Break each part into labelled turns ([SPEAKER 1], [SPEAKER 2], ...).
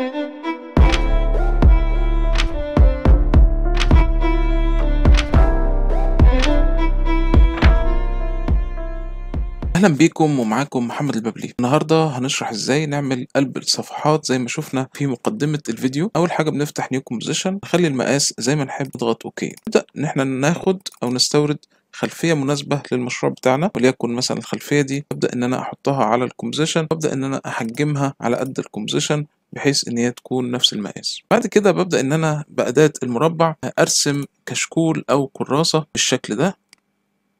[SPEAKER 1] اهلا بيكم ومعاكم محمد البابلي النهارده هنشرح ازاي نعمل قلب الصفحات زي ما شفنا في مقدمه الفيديو اول حاجه بنفتح نيو كومبوزيشن نخلي المقاس زي ما نحب نضغط اوكي نبدا ان احنا ناخد او نستورد خلفيه مناسبه للمشروع بتاعنا وليكن مثلا الخلفيه دي ابدا ان انا احطها على الكومبوزيشن ابدا ان انا احجمها على قد الكومبوزيشن بحيث ان هي تكون نفس المقاس بعد كده ببدا ان انا باداه المربع ارسم كشكول او كراسه بالشكل ده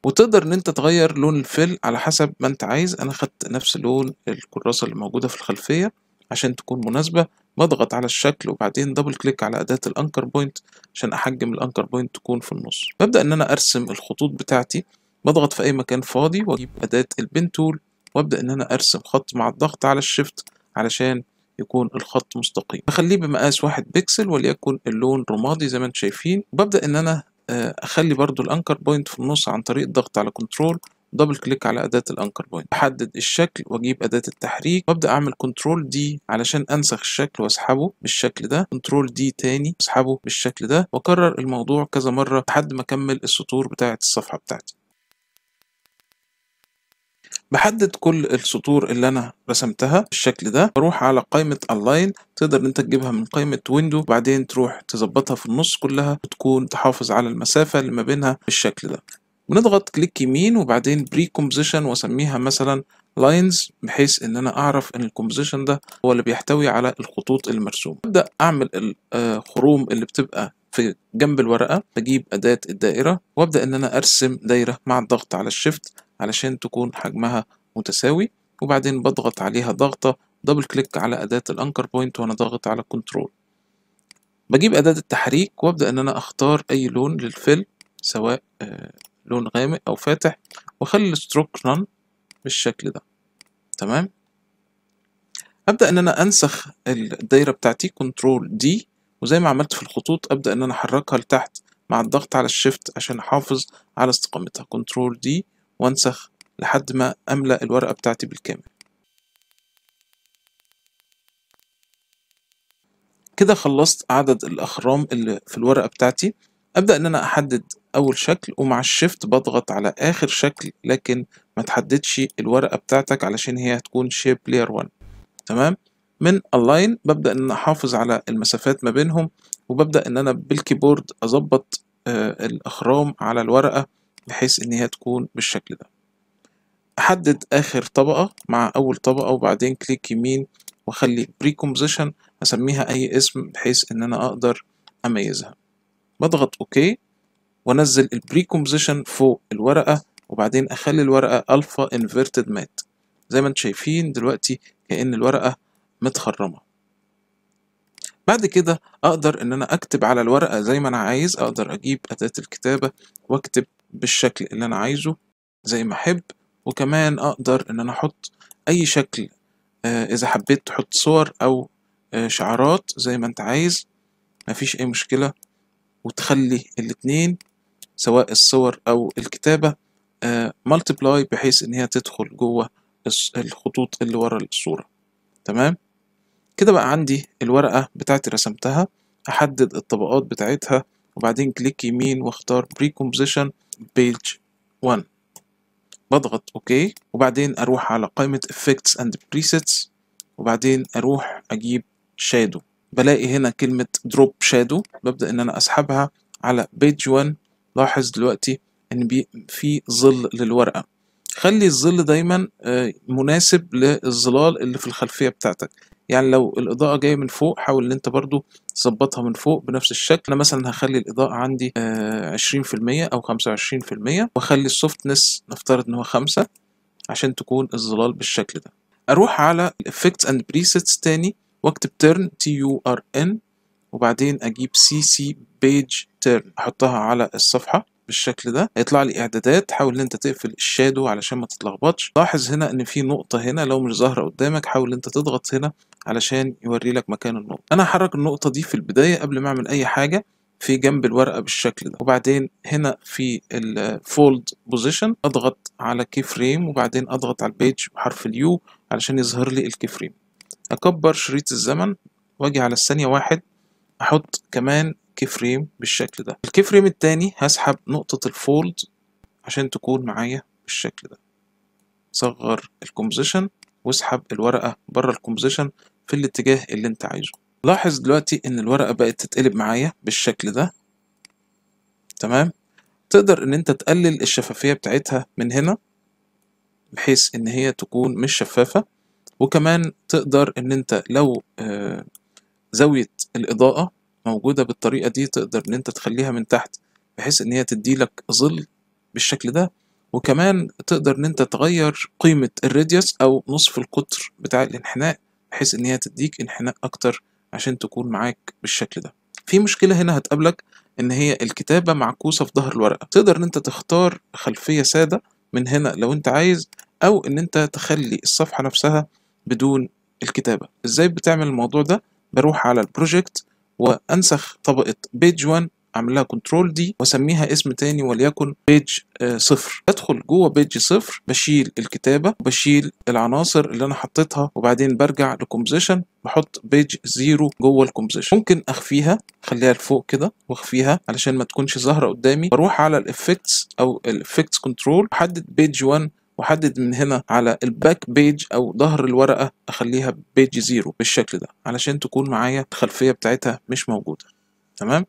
[SPEAKER 1] وتقدر ان انت تغير لون الفيل على حسب ما انت عايز انا خدت نفس لون الكراسه اللي موجوده في الخلفيه عشان تكون مناسبه بضغط على الشكل وبعدين دبل كليك على اداه الانكر بوينت عشان احجم الانكر بوينت تكون في النص ببدا ان انا ارسم الخطوط بتاعتي بضغط في اي مكان فاضي واجيب اداه البن تول وابدا ان انا ارسم خط مع الضغط على الشيفت علشان يكون الخط مستقيم بخليه بمقاس واحد بكسل وليكن اللون رمادي زي ما انتم شايفين وببدأ ان انا آه، اخلي برضو الانكر بوينت في النص عن طريق الضغط على كنترول دبل كليك على أداة الأنكر بوينت احدد الشكل وأجيب أداة التحريك وأبدأ أعمل كنترول دي علشان أنسخ الشكل وأسحبه بالشكل ده كنترول دي تاني أسحبه بالشكل ده وأكرر الموضوع كذا مرة لحد ما أكمل السطور بتاعة الصفحة بتاعتي بحدد كل السطور اللي انا رسمتها بالشكل ده بروح على قائمه اللاين تقدر انت تجيبها من قائمه ويندو وبعدين تروح تظبطها في النص كلها وتكون تحافظ على المسافه اللي ما بينها بالشكل ده بنضغط كليك يمين وبعدين بري كومبوزيشن واسميها مثلا لاينز بحيث ان انا اعرف ان الكومبوزيشن ده هو اللي بيحتوي على الخطوط المرسومه ابدا اعمل الخروم آه، اللي بتبقى في جنب الورقه بجيب اداه الدائره وابدا ان انا ارسم دايره مع الضغط على الشيفت علشان تكون حجمها متساوي وبعدين بضغط عليها ضغطة دبل كليك على أداة الأنكر بوينت وأنا ضاغط على كنترول بجيب أداة التحريك وأبدأ إن أنا أختار أي لون للفيل سواء آه، لون غامق أو فاتح وأخلي الستروك نان بالشكل ده تمام أبدأ إن أنا أنسخ الدايرة بتاعتي كنترول دي وزي ما عملت في الخطوط أبدأ إن أنا أحركها لتحت مع الضغط على الشيفت عشان أحافظ على استقامتها كنترول دي وانسخ لحد ما أملأ الورقة بتاعتي بالكامل كده خلصت عدد الأخرام اللي في الورقة بتاعتي أبدأ إن أنا أحدد أول شكل ومع الشيفت بضغط على آخر شكل لكن ما تحددش الورقة بتاعتك علشان هي هتكون شيب لير 1 تمام من Align ببدأ إن أحافظ على المسافات ما بينهم وببدأ إن أنا بالكيبورد أظبط آه، الأخرام على الورقة بحيث ان هي تكون بالشكل ده احدد اخر طبقة مع اول طبقة وبعدين كليك يمين واخلي بري كومبوزيشن اي اسم بحيث ان انا اقدر اميزها بضغط اوكي وانزل البري كومبوزيشن فوق الورقة وبعدين اخلي الورقة الفا انفيرتد مات زي ما انت شايفين دلوقتي كأن الورقة متخرمة بعد كده اقدر ان انا اكتب على الورقة زي ما انا عايز اقدر اجيب اداة الكتابة واكتب بالشكل اللي انا عايزه زي ما احب وكمان اقدر ان انا احط اي شكل آه، اذا حبيت تحط صور او آه، شعارات زي ما انت عايز مفيش اي مشكلة وتخلي الاتنين سواء الصور او الكتابة ملتبلاي آه، بحيث ان هي تدخل جوه الخطوط اللي ورا الصورة تمام كده بقى عندي الورقة بتاعتي رسمتها أحدد الطبقات بتاعتها وبعدين كليك يمين واختار بري كومبوزيشن بيج 1 بضغط اوكي وبعدين اروح على قائمة effects and presets وبعدين اروح اجيب shadow بلاقي هنا كلمة drop shadow ببدأ ان انا اسحبها على page 1 لاحظ دلوقتي ان في ظل للورقة خلي الظل دايما آه، مناسب للظلال اللي في الخلفية بتاعتك يعني لو الاضاءه جايه من فوق حاول ان انت برضو تظبطها من فوق بنفس الشكل انا مثلا هخلي الاضاءه عندي 20% آه، او 25% واخلي السوفتنس نفترض ان هو 5 عشان تكون الظلال بالشكل ده اروح على الافكتس اند بريسيتس تاني واكتب تيرن تي يو ار ان وبعدين اجيب سي سي بيج تيرن احطها على الصفحه بالشكل ده هيطلع لي اعدادات حاول ان انت تقفل الشادو علشان ما تتلخبطش لاحظ هنا ان في نقطه هنا لو مش ظاهره قدامك حاول ان انت تضغط هنا علشان يوري لك مكان النقطه انا هحرك النقطه دي في البدايه قبل ما اعمل اي حاجه في جنب الورقه بالشكل ده وبعدين هنا في الفولد بوزيشن اضغط على كي فريم وبعدين اضغط على البيج بحرف اليو علشان يظهر لي الكي فريم اكبر شريط الزمن واجي على الثانيه واحد احط كمان الكي فريم بالشكل ده الكي فريم التاني هسحب نقطة الفولد عشان تكون معايا بالشكل ده صغر الكومبوزيشن واسحب الورقة بره الكومبوزيشن في الاتجاه اللي انت عايزه لاحظ دلوقتي ان الورقة بقت تتقلب معايا بالشكل ده تمام تقدر ان انت تقلل الشفافية بتاعتها من هنا بحيث ان هي تكون مش شفافة وكمان تقدر ان انت لو آه، زاوية الاضاءة موجودة بالطريقة دي تقدر ان انت تخليها من تحت بحيث ان هي تديلك ظل بالشكل ده وكمان تقدر ان انت تغير قيمة الراديوس او نصف القطر بتاع الانحناء بحيث ان هي تديك انحناء اكتر عشان تكون معاك بالشكل ده في مشكلة هنا هتقابلك ان هي الكتابة معكوسة في ظهر الورقة تقدر ان انت تختار خلفية سادة من هنا لو انت عايز او ان انت تخلي الصفحة نفسها بدون الكتابة ازاي بتعمل الموضوع ده بروح على البروجكت وانسخ طبقه بيج 1 اعمل لها كنترول دي واسميها اسم تاني وليكن بيج آه، صفر ادخل جوه بيج صفر بشيل الكتابه وبشيل العناصر اللي انا حطيتها وبعدين برجع لكومبوزيشن بحط بيج زيرو جوه الكومبوزيشن ممكن اخفيها اخليها لفوق كده واخفيها علشان ما تكونش ظاهره قدامي بروح على الافكتس او الافكتس كنترول احدد بيج 1 واحدد من هنا على الباك بيج او ظهر الورقه اخليها بيج زيرو بالشكل ده علشان تكون معايا الخلفيه بتاعتها مش موجوده تمام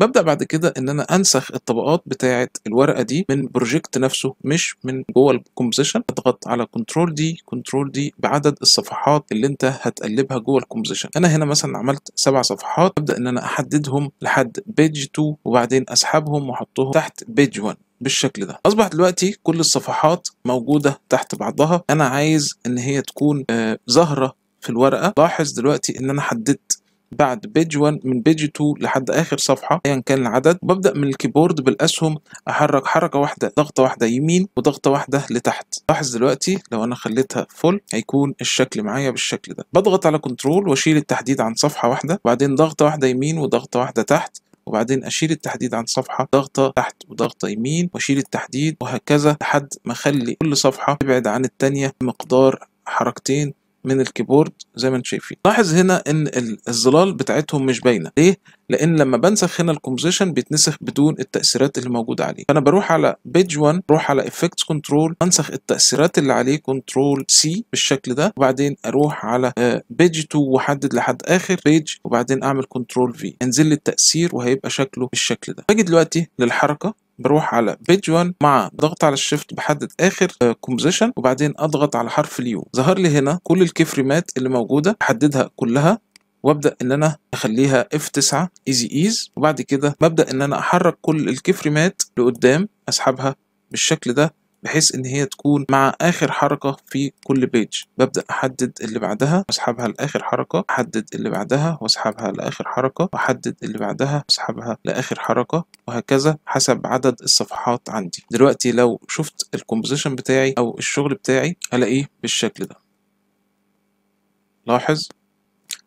[SPEAKER 1] ببدا بعد كده ان انا انسخ الطبقات بتاعه الورقه دي من بروجكت نفسه مش من جوه الكومبوزيشن اضغط على كنترول دي كنترول دي بعدد الصفحات اللي انت هتقلبها جوه الكومبوزيشن انا هنا مثلا عملت سبع صفحات ابدا ان انا احددهم لحد بيج 2 وبعدين اسحبهم واحطهم تحت بيج 1 بالشكل ده اصبح دلوقتي كل الصفحات موجوده تحت بعضها انا عايز ان هي تكون آه، ظاهره في الورقه لاحظ دلوقتي ان انا حددت بعد بيج 1 من بيج 2 لحد اخر صفحه ايا كان العدد وببدا من الكيبورد بالاسهم احرك حركه واحده ضغطه واحده يمين وضغطه واحده لتحت لاحظ دلوقتي لو انا خليتها فول هيكون الشكل معايا بالشكل ده بضغط على كنترول واشيل التحديد عن صفحه واحده وبعدين ضغطه واحده يمين وضغطه واحده تحت وبعدين اشيل التحديد عن صفحه ضغطه تحت وضغطه يمين واشيل التحديد وهكذا لحد ما اخلي كل صفحه تبعد عن الثانيه مقدار حركتين من الكيبورد زي ما انتم شايفين لاحظ هنا ان الظلال بتاعتهم مش باينه ليه لان لما بنسخ هنا الكومبوزيشن بيتنسخ بدون التاثيرات اللي موجوده عليه فانا بروح على بيج 1 بروح على افكت كنترول انسخ التاثيرات اللي عليه كنترول سي بالشكل ده وبعدين اروح على بيج آه، 2 واحدد لحد اخر بيج وبعدين اعمل كنترول في انزل لي التاثير وهيبقى شكله بالشكل ده باجي دلوقتي للحركه بروح على بيج 1 مع ضغط على الشيفت بحدد اخر كومبوزيشن آه، وبعدين اضغط على حرف اليو ظهر لي هنا كل الكيفريمات اللي موجوده احددها كلها وابدا ان انا اخليها اف 9 ايزي ايز وبعد كده ببدا ان انا احرك كل الكيفريمات لقدام اسحبها بالشكل ده بحيث ان هي تكون مع اخر حركه في كل بيج ببدا احدد اللي بعدها واسحبها لاخر حركه احدد اللي بعدها واسحبها لاخر حركه واحدد اللي بعدها واسحبها لاخر حركه وهكذا حسب عدد الصفحات عندي دلوقتي لو شفت الكومبوزيشن بتاعي او الشغل بتاعي هلاقيه بالشكل ده لاحظ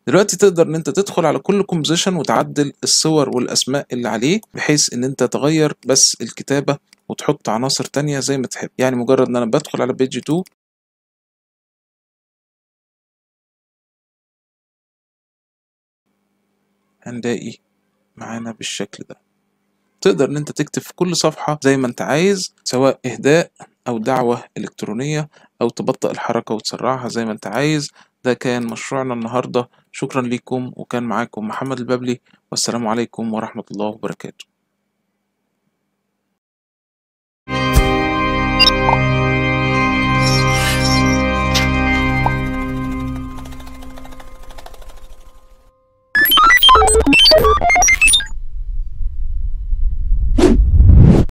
[SPEAKER 1] دلوقتي تقدر ان انت تدخل على كل كومبوزيشن وتعدل الصور والاسماء اللي عليه بحيث ان انت تغير بس الكتابة وتحط عناصر تانية زي ما تحب يعني مجرد ان انا بدخل على بيج 2 هنلاقي معانا بالشكل ده تقدر ان انت تكتب في كل صفحة زي ما انت عايز سواء اهداء أو دعوة إلكترونية أو تبطأ الحركة وتسرعها زي ما أنت عايز ده كان مشروعنا النهاردة شكرا ليكم وكان معاكم محمد البابلي والسلام عليكم ورحمة الله وبركاته you